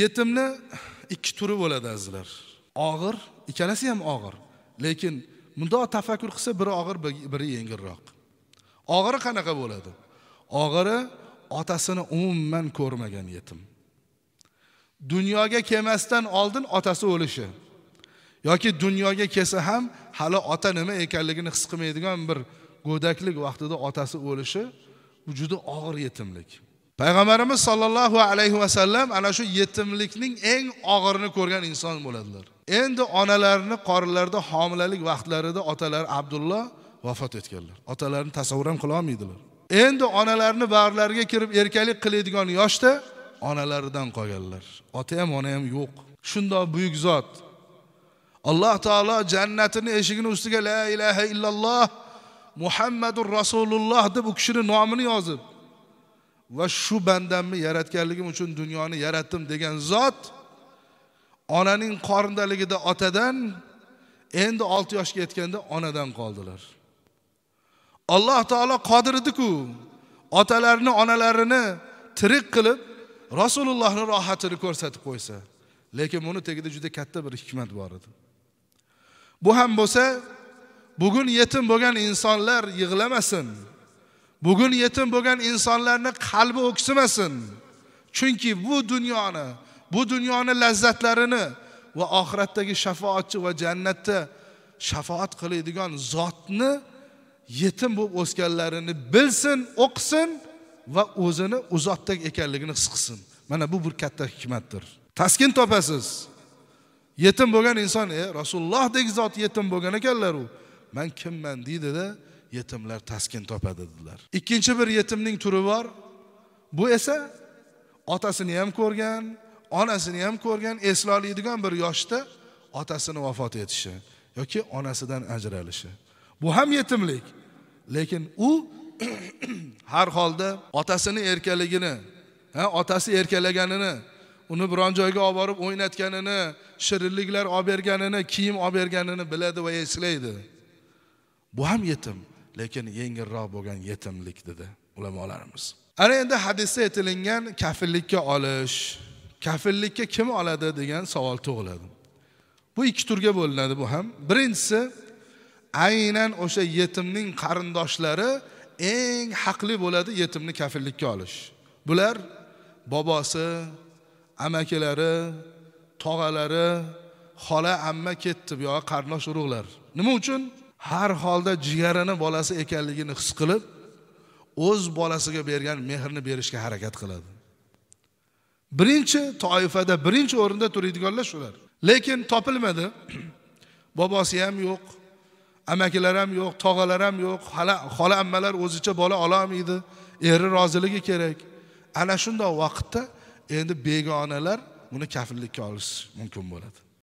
yetimni ikki turi bo'ladi azizlar og'ir ikkalasi ham og'ir lekin mundoq tafakkur qilsa biri og'ir biri yengilroq og'iri qanaqa bo'ladi og'iri otasini umuman ko'rmagan yetim dunyoga kelmasdan oldin otasi o'lishi yoki dunyoga kelsa ham hali ota nima ekanligini his qilmaydigan bir go'daklik vaqtida otasi o'lishi bu juda og'ir yetimlik payg'ambarimiz sollallohu alayhi vasallam ana shu yetimlikning eng og'irini ko'rgan inson bo'ladilar endi onalarni qorinlarida homilalik vaqtlarida otalari abdulloh vafot etganlar otalarini tasavvur ham qila olmaydilar endi onalarni bag'rlariga kirib erkalik qiladigan yoshda onalaridan qolganlar ota ham ona ham yo'q shundoq buyuk zot alloh taolo jannatini eshigini ustiga la ilaha illalloh muhammadur rasululloh deb u kishini nomini yozib va shu bandamni yaratganligim uchun dunyoni yaratdim degan zot onaning qornidaligida otadan endi olti yoshga yetganda onadan qoldilar alloh taolo qodir ediku otalarni onalarini tirik qilib rasulullohni rohatini ko'rsatib qo'ysa lekin buni tagida juda katta bir hikmat bor edi bu ham bo'lsa bugun yetim bo'lgan insonlar yig'lamasin bugun yetim bo'lgan insonlarni qalbi o'ksimasin chunki bu dunyoni bu dunyoni lazzatlarini va oxiratdagi shafoatchi va jannatda shafoat qiladigan zotni yetim bo'lib o'sganlarini bilsin o'qisin va o'zini u zotda ekanligini his qilsin mana bu bir katta hikmatdir taskin topasiz yetim bo'lgan inson e rasulullohdek zot yetim bo'lgan ekanlar u man kimman deydida de, yetimlar taskin topadi dedilar ikkinchi bir yetimning turi bor bu esa otasini ham ko'rgan onasini ham ko'rgan yedigen bir yoshda otasini vafot etishi yoki onasidan ajralishi bu ham yetimlik lekin u har holda otasini erkaligini ha otasi erkalaganini uni biron joyga olib borib o'ynatganini shirinliklar olib berganini kiyim olib berganini biladi va eslaydi bu ham yetim lekin yengilroq bo'lgan yetimlik dedi ulamolarimiz ana endi hadisda aytilingan kafillikka olish kafillikka kim oladi degan savol tug'iladi bu ikki turga bo'linadi bu ham birinchisi aynan o'sha yetimning qarindoshlari eng haqli bo'ladi yetimni kafillikka olish bular bobosi amakilari tog'alari xola amma ketdi bu qarindosh urug'lar nima uchun har holda jigarini bolasi ekanligini his qilib o'z bolasiga bergan mehrni berishga harakat qiladi birinchi toifada birinchi o'rinda turadiganlar shular lekin topilmadi bobosi ham yo'q amakilar ham yo'q tog'alar ham yo'q hala xola ammalar o'zicha bola ololmaydi eri roziligi kerak ana shundoq vaqtda endi begonalar buni kafillikka olish mumkin bo'ladi